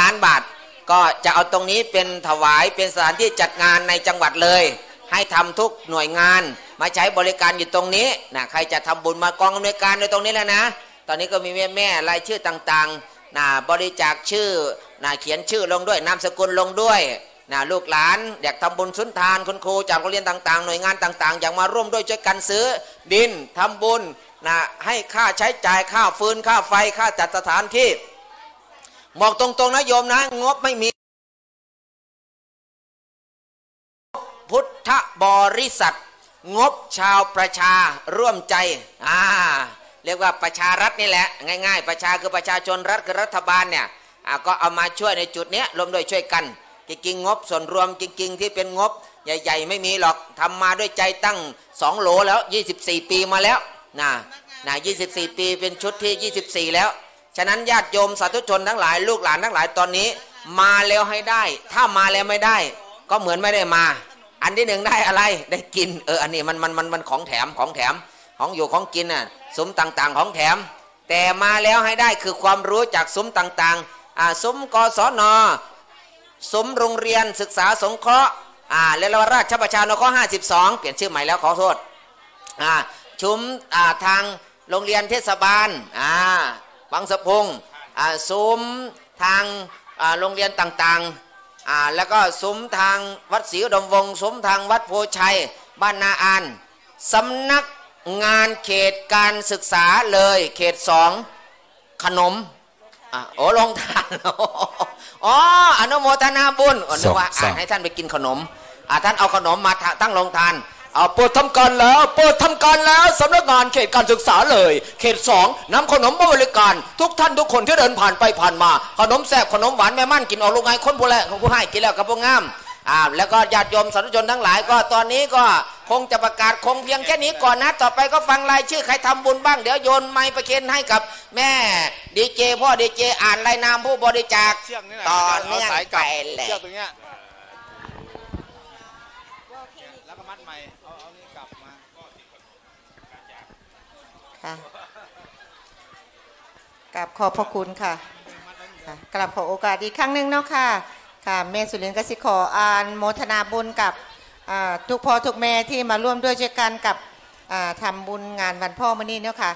ล้านบาทก็จะเอาตรงนี้เป็นถวายเป็นสถานที่จัดงานในจังหวัดเลย ให้ทำทุกหน่วยงาน มาใช้บริการอยู่ตรงนี้นะใครจะทำบุญมากองอำนวยการในตรงนี้แล้วนะตอนนี้ก็มีแม่แม่รายชื่อต่างๆนะบริจาคชื่อนะเขียนชื่อลงด้วยนามสกุลลงด้วยนะลูกหลานอยากทำบุญสุนทานคุณครูจากโรงเรียนต่าง ๆ หน่วยงานต่างๆอยากมาร่วมด้วยช่วยกันซื้อ ดิน ทำบุญนะให้ค่าใช้จ่ายค่าฟืนค่าไฟค่าจัดสถานที่บอกตรงๆนะโยมนะงบไม่มี พุทธบริษัท งบชาวประชา ร่วมใจ อ่า เรียกว่าประชารัฐนี่แหละ ง่ายๆ ประชาคือประชาชนรัฐ คือรัฐบาลเนี่ยก็เอามาช่วยในจุดนี้รวมด้วยช่วยกัน จริงๆ งบส่วนรวมจริง ๆ ที่เป็นงบ ใหญ่ๆ ไม่มีหรอกทำมาด้วยใจตั้งสองโหลแล้ว 24 ปีมาแล้วนะนะ24 ปีเป็นชุดที่ 24 แล้วฉะนั้นญาติโยมสาธุชนทั้งหลายลูกหลานทั้งหลายตอนนี้ มาแล้วให้ได้ ถ้ามาแล้วไม่ได้ก็เหมือนไม่ได้มา อันที่หนึ่งได้อะไรได้กินเอออันนี้มันมันมันมันของแถมของแถมของอยู่ของกินน่ะสมต่างๆของแถม แต่มาแล้วให้ได้คือความรู้จากสมต่างๆอ่าสมกศน สมโรงเรียนศึกษาสงเคราะห์อ่าเลวราชประชานข้อ52 เปลี่ยนชื่อใหม่แล้วขอโทษอ่าชุมอ่าทางโรงเรียนเทศบาลอ่าบางสะพงซุ้มทางโรงเรียนต่างๆ แล้วก็ซุ้มทางวัดศรีดมวงซุ้มทางวัดโพชัย บ้านนาอานสำนักงานเขตการศึกษาเลย เขตสองขนมโอ้ลงทานอ๋ออนุโมทนาบุญ อนุกว่าให้ท่านไปกินขนม ท่านเอาขนมมาตั้งลงทานเอาเปิดทำการแล้วเปิดทำการแล้วสำนักงานเขตการศึกษาเลย เขตสองนำขนมมาบริการ ทุกท่านทุกคนที่เดินผ่านไป ผ่านมา ขนมแซ่บขนมหวานแม่มั่นกินออกลรงงคนผู้แลของผู้ให้กินแล้วกับพวกงามอ่าแล้วก็ญาติโยมสาธุชนทั้งหลายก็ตอนนี้ก็คงจะประกาศคงเพียงแค่นี้ก่อนนะต่อไปก็ฟังราย ชื่อใครทำบุญบ้างเดี๋ยวโยนไม้ประเคนให้กับแม่ดีเจพ่อดีเจอ่านรายนามผู้บริจาคตอเนื่องไปเลยแล้วก็มัดใหม่เอาเอานี่กลับมาค่ะกลับขอบพระคุณค่ะ กลับขอโอกาสอีกครั้งหนึ่งเนาะค่ะ ค่ะแม่สุรินทร์กสิขออานโมทนาบุญกับทุกพ่อทุกแม่ที่มาร่วมด้วยช่นกันกับทำบุญงานวันพ่อมื่อนี้เนาะค่ะ